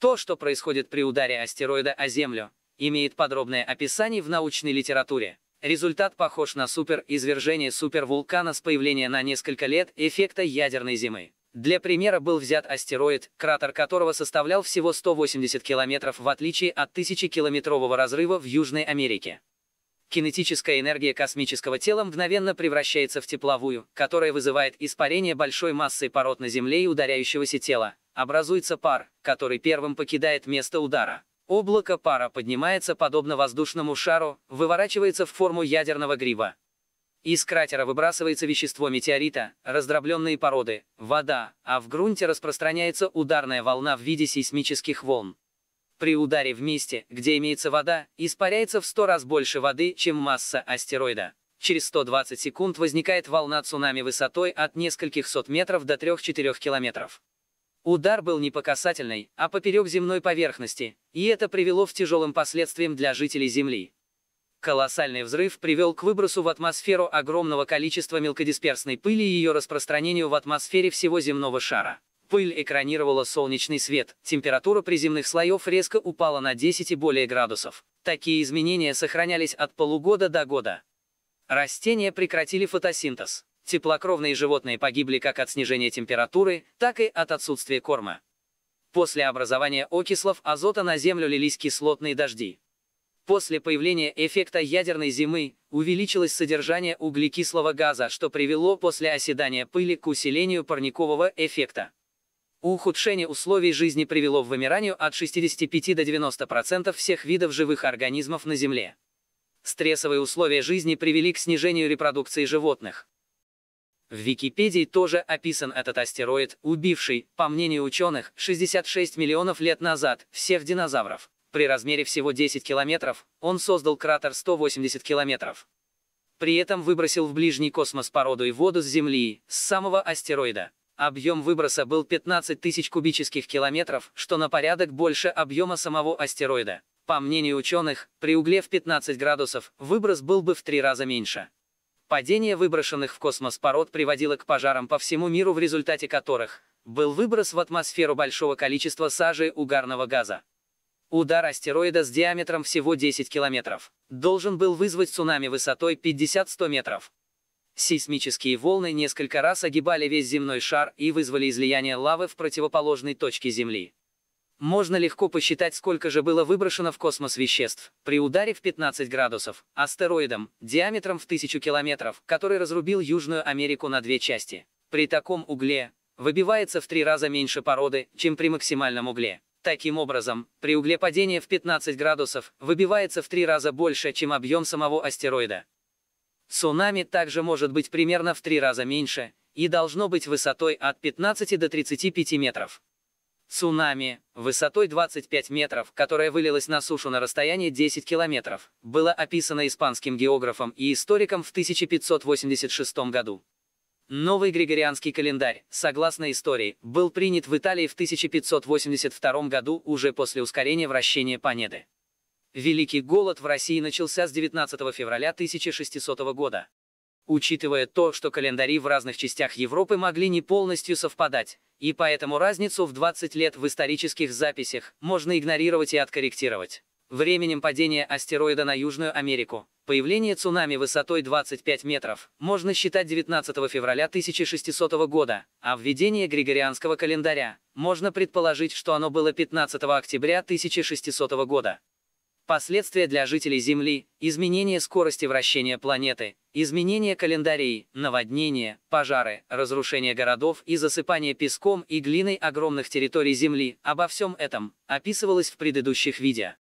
То, что происходит при ударе астероида о Землю, имеет подробное описание в научной литературе. Результат похож на суперизвержение супервулкана с появления на несколько лет эффекта ядерной зимы. Для примера был взят астероид, кратер которого составлял всего 180 километров в отличие от 1000-километрового разрыва в Южной Америке. Кинетическая энергия космического тела мгновенно превращается в тепловую, которая вызывает испарение большой массы пород на Земле и ударяющегося тела, образуется пар, который первым покидает место удара. Облако пара поднимается подобно воздушному шару, выворачивается в форму ядерного гриба. Из кратера выбрасывается вещество метеорита, раздробленные породы, вода, а в грунте распространяется ударная волна в виде сейсмических волн. При ударе в месте, где имеется вода, испаряется в 100 раз больше воды, чем масса астероида. Через 120 секунд возникает волна цунами высотой от нескольких сот метров до 3-4 километров. Удар был не по касательной, а поперек земной поверхности, и это привело к тяжелым последствиям для жителей Земли. Колоссальный взрыв привел к выбросу в атмосферу огромного количества мелкодисперсной пыли и ее распространению в атмосфере всего земного шара. Пыль экранировала солнечный свет, температура приземных слоев резко упала на 10 и более градусов. Такие изменения сохранялись от полугода до года. Растения прекратили фотосинтез. Теплокровные животные погибли как от снижения температуры, так и от отсутствия корма. После образования окислов азота на Землю лились кислотные дожди. После появления эффекта ядерной зимы увеличилось содержание углекислого газа, что привело после оседания пыли к усилению парникового эффекта. Ухудшение условий жизни привело к вымиранию от 65 до 90% всех видов живых организмов на Земле. Стрессовые условия жизни привели к снижению репродукции животных. В Википедии тоже описан этот астероид, убивший, по мнению ученых, 66 миллионов лет назад всех динозавров. При размере всего 10 километров он создал кратер 180 километров. При этом выбросил в ближний космос породу и воду с Земли, с самого астероида. Объем выброса был 15 тысяч кубических километров, что на порядок больше объема самого астероида. По мнению ученых, при угле в 15 градусов выброс был бы в три раза меньше. Падение выброшенных в космос пород приводило к пожарам по всему миру, в результате которых был выброс в атмосферу большого количества сажи и угарного газа. Удар астероида с диаметром всего 10 километров должен был вызвать цунами высотой 50-100 метров. Сейсмические волны несколько раз огибали весь земной шар и вызвали излияние лавы в противоположной точке Земли. Можно легко посчитать, сколько же было выброшено в космос веществ. При ударе в 15 градусов, астероидом, диаметром в 1000 километров, который разрубил Южную Америку на две части. При таком угле, выбивается в три раза меньше породы, чем при максимальном угле. Таким образом, при угле падения в 15 градусов, выбивается в три раза больше, чем объем самого астероида. Цунами также может быть примерно в три раза меньше, и должно быть высотой от 15 до 35 метров. Цунами, высотой 25 метров, которое вылилось на сушу на расстоянии 10 километров, было описано испанским географом и историком в 1586 году. Новый Григорианский календарь, согласно истории, был принят в Италии в 1582 году уже после ускорения вращения Панеды. Великий голод в России начался с 19 февраля 1600 года. Учитывая то, что календари в разных частях Европы могли не полностью совпадать, и поэтому разницу в 20 лет в исторических записях можно игнорировать и откорректировать. Временем падения астероида на Южную Америку, появление цунами высотой 25 метров, можно считать 19 февраля 1600 года, а введение Григорианского календаря, можно предположить, что оно было 15 октября 1600 года. Последствия для жителей Земли, изменение скорости вращения планеты, изменение календарей, наводнения, пожары, разрушение городов и засыпание песком и глиной огромных территорий Земли, обо всем этом описывалось в предыдущих видео.